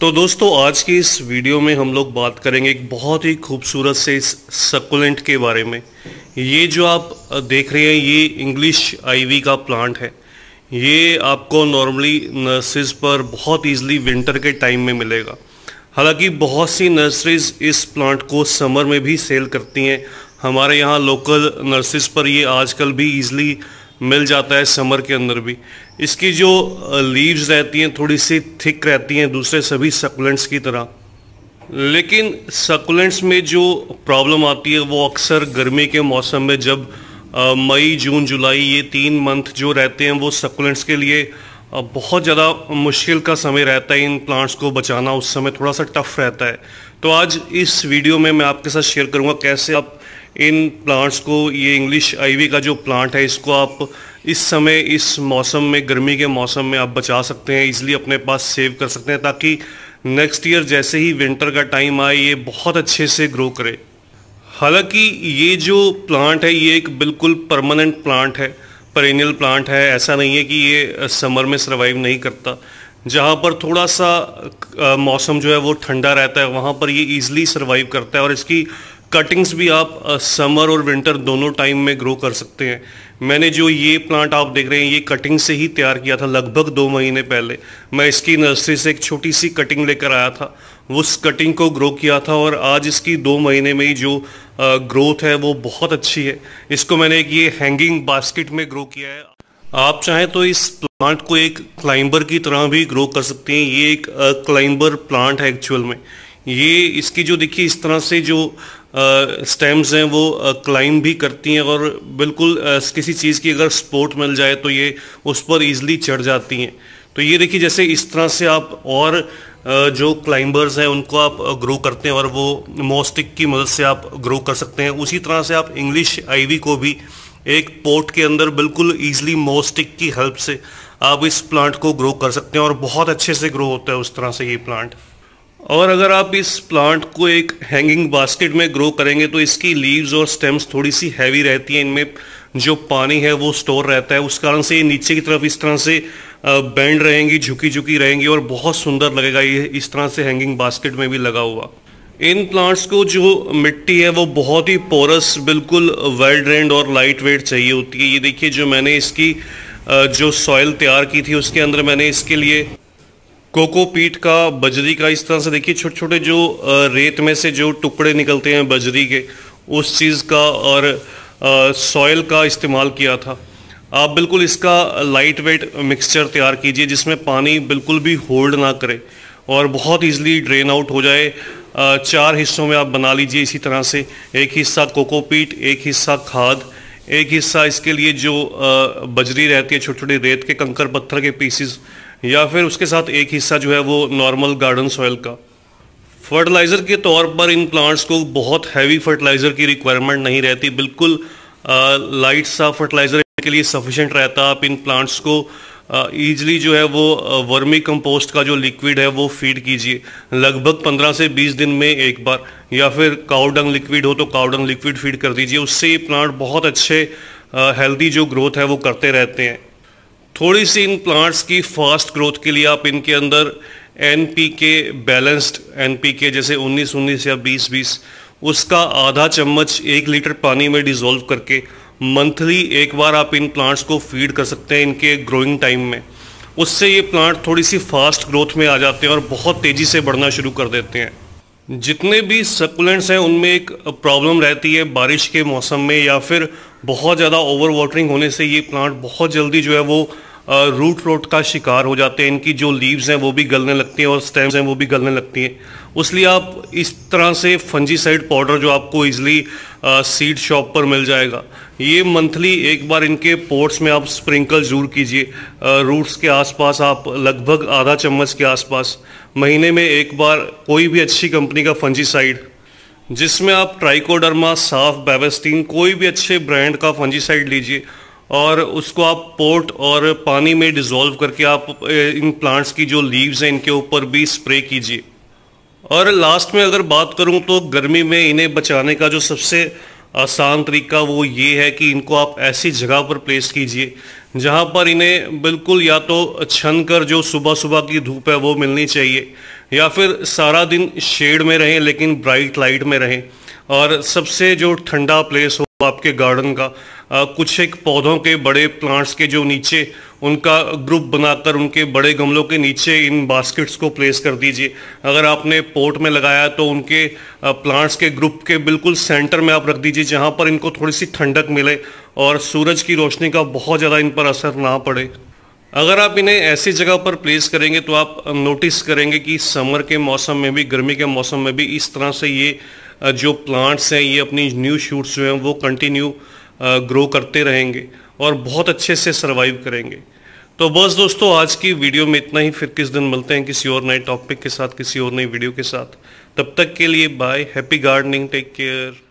तो दोस्तों आज की इस वीडियो में हम लोग बात करेंगे एक बहुत ही खूबसूरत से इस सकुलेंट के बारे में ये जो आप देख रहे हैं ये इंग्लिश आईवी का प्लांट है ये आपको नॉर्मली नर्सरीज पर बहुत इजीली विंटर के टाइम में मिलेगा हालांकि बहुत सी नर्सरीज इस प्लांट को समर में भी सेल करती हैं हमारे यहाँ लोकल नर्सरीज पर ये आजकल भी ईजली मिल जाता है समर के अंदर भी इसकी जो लीव्स रहती हैं थोड़ी सी थिक रहती हैं दूसरे सभी सकुलेंट्स की तरह लेकिन सकुलेंट्स में जो प्रॉब्लम आती है वो अक्सर गर्मी के मौसम में जब मई जून जुलाई ये तीन मंथ जो रहते हैं वो सकुलेंट्स के लिए बहुत ज़्यादा मुश्किल का समय रहता है इन प्लांट्स को बचाना उस समय थोड़ा सा टफ रहता है तो आज इस वीडियो में मैं आपके साथ शेयर करूँगा कैसे आप इन प्लांट्स को ये इंग्लिश आईवी का जो प्लांट है इसको आप इस समय इस मौसम में गर्मी के मौसम में आप बचा सकते हैं इसलिए अपने पास सेव कर सकते हैं ताकि नेक्स्ट ईयर जैसे ही विंटर का टाइम आए ये बहुत अच्छे से ग्रो करे हालांकि ये जो प्लांट है ये एक बिल्कुल परमानेंट प्लांट है परेनियल प्लांट है ऐसा नहीं है कि ये समर में सर्वाइव नहीं करता जहाँ पर थोड़ा सा आ, मौसम जो है वो ठंडा रहता है वहाँ पर ये ईजिली सर्वाइव करता है और इसकी कटिंग्स भी आप समर और विंटर दोनों टाइम में ग्रो कर सकते हैं मैंने जो ये प्लांट आप देख रहे हैं ये कटिंग से ही तैयार किया था लगभग दो महीने पहले मैं इसकी नर्सरी से एक छोटी सी कटिंग लेकर आया था उस कटिंग को ग्रो किया था और आज इसकी दो महीने में ही जो ग्रोथ है वो बहुत अच्छी है इसको मैंने एक ये हैंगिंग बास्केट में ग्रो किया है आप चाहें तो इस प्लांट को एक क्लाइंबर की तरह भी ग्रो कर सकते हैं ये एक क्लाइंबर प्लांट है एक्चुअल में ये इसकी जो देखिए इस तरह से जो स्टेम्स हैं वो क्लाइम भी करती हैं और बिल्कुल किसी चीज़ की अगर सपोर्ट मिल जाए तो ये उस पर ईजिली चढ़ जाती हैं तो ये देखिए जैसे इस तरह से आप और जो क्लाइंबर्स हैं उनको आप ग्रो करते हैं और वो मोस्टिक की मदद से आप ग्रो कर सकते हैं उसी तरह से आप इंग्लिश आईवी को भी एक पोर्ट के अंदर बिल्कुल ईजिली मोस्टिक की हेल्प से आप इस प्लांट को ग्रो कर सकते हैं और बहुत अच्छे से ग्रो होता है उस तरह से ये प्लांट और अगर आप इस प्लांट को एक हैंगिंग बास्केट में ग्रो करेंगे तो इसकी लीव्स और स्टेम्स थोड़ी सी हैवी रहती है इनमें जो पानी है वो स्टोर रहता है उस कारण से ये नीचे की तरफ इस तरह से बैंड रहेंगी झुकी झुकी रहेंगी और बहुत सुंदर लगेगा ये इस तरह से हैंगिंग बास्केट में भी लगा हुआ इन प्लांट्स को जो मिट्टी है वो बहुत ही पोरस बिल्कुल वेल ड्रेंड और लाइट वेट चाहिए होती है ये देखिए जो मैंने इसकी जो सॉइल तैयार की थी उसके अंदर मैंने इसके लिए कोकोपीट का बजरी का इस तरह से देखिए छोटे छोटे जो रेत में से जो टुकड़े निकलते हैं बजरी के उस चीज़ का और सॉयल का इस्तेमाल किया था आप बिल्कुल इसका लाइट वेट मिक्सचर तैयार कीजिए जिसमें पानी बिल्कुल भी होल्ड ना करे और बहुत ईजली ड्रेन आउट हो जाए चार हिस्सों में आप बना लीजिए इसी तरह से एक हिस्सा कोकोपीट एक हिस्सा खाद एक हिस्सा इसके लिए जो बजरी रहती है छोटे छोटे रेत के कंकर पत्थर के पीसीस या फिर उसके साथ एक हिस्सा जो है वो नॉर्मल गार्डन सॉयल का फर्टिलाइज़र के तौर पर इन प्लांट्स को बहुत हैवी फर्टिलाइज़र की रिक्वायरमेंट नहीं रहती बिल्कुल लाइट सा फर्टिलाइज़र के लिए सफिशेंट रहता आप इन प्लांट्स को ईजली जो है वो वर्मी कंपोस्ट का जो लिक्विड है वो फीड कीजिए लगभग 15 से 20 दिन में एक बार या फिर काउडंग लिक्विड हो तो काउडंग लिक्विड फीड कर दीजिए उससे ये प्लांट बहुत अच्छे हेल्दी जो ग्रोथ है वो करते रहते हैं थोड़ी सी इन प्लांट्स की फास्ट ग्रोथ के लिए आप इनके अंदर N P K balanced N P K जैसे उन्नीस उन्नीस या बीस बीस उसका आधा चम्मच एक लीटर पानी में डिजोल्व करके मंथली एक बार आप इन प्लांट्स को फीड कर सकते हैं इनके ग्रोइंग टाइम में उससे ये प्लांट थोड़ी सी फास्ट ग्रोथ में आ जाते हैं और बहुत तेज़ी से बढ़ना शुरू कर देते हैं जितने भी सकुलेंट्स हैं उनमें एक प्रॉब्लम रहती है बारिश के मौसम में या फिर बहुत ज़्यादा ओवर वाटरिंग होने से ये प्लांट बहुत जल्दी जो है वो रूट रोट का शिकार हो जाते हैं इनकी जो लीव्स हैं वो भी गलने लगती हैं और स्टेम्स हैं वो भी गलने लगती हैं उसलिए आप इस तरह से फंजीसाइड पाउडर जो आपको इजीली सीड शॉप पर मिल जाएगा ये मंथली एक बार इनके पोर्ट्स में आप स्प्रिंकल जरूर कीजिए रूट्स के आसपास आप लगभग आधा चम्मच के आसपास महीने में एक बार कोई भी अच्छी कंपनी का फंजीसाइड जिसमें आप ट्राइकोडर्मा साफ बेवेस्टीन कोई भी अच्छे ब्रांड का फंजीसाइड लीजिए और उसको आप पोर्ट और पानी में डिज़ोल्व करके आप इन प्लांट्स की जो लीव्स हैं इनके ऊपर भी स्प्रे कीजिए और लास्ट में अगर बात करूं तो गर्मी में इन्हें बचाने का जो सबसे आसान तरीका वो ये है कि इनको आप ऐसी जगह पर प्लेस कीजिए जहाँ पर इन्हें बिल्कुल या तो छन कर जो सुबह सुबह की धूप है वो मिलनी चाहिए या फिर सारा दिन शेड में रहें लेकिन ब्राइट लाइट में रहें और सबसे जो ठंडा प्लेस हो आपके गार्डन का आ, कुछ एक पौधों के बड़े प्लांट्स के जो नीचे उनका ग्रुप बनाकर उनके बड़े गमलों के नीचे इन बास्केट्स को प्लेस कर दीजिए अगर आपने पोर्ट में लगाया तो उनके प्लांट्स के ग्रुप के बिल्कुल सेंटर में आप रख दीजिए जहां पर इनको थोड़ी सी ठंडक मिले और सूरज की रोशनी का बहुत ज़्यादा इन पर असर ना पड़े अगर आप इन्हें ऐसी जगह पर प्लेस करेंगे तो आप नोटिस करेंगे कि समर के मौसम में भी गर्मी के मौसम में भी इस तरह से ये जो प्लांट्स हैं ये अपनी न्यू शूट्स जो हैं वो कंटिन्यू ग्रो करते रहेंगे और बहुत अच्छे से सर्वाइव करेंगे तो बस दोस्तों आज की वीडियो में इतना ही फिर किस दिन मिलते हैं किसी और नए टॉपिक के साथ किसी और नई वीडियो के साथ तब तक के लिए bye happy gardening take care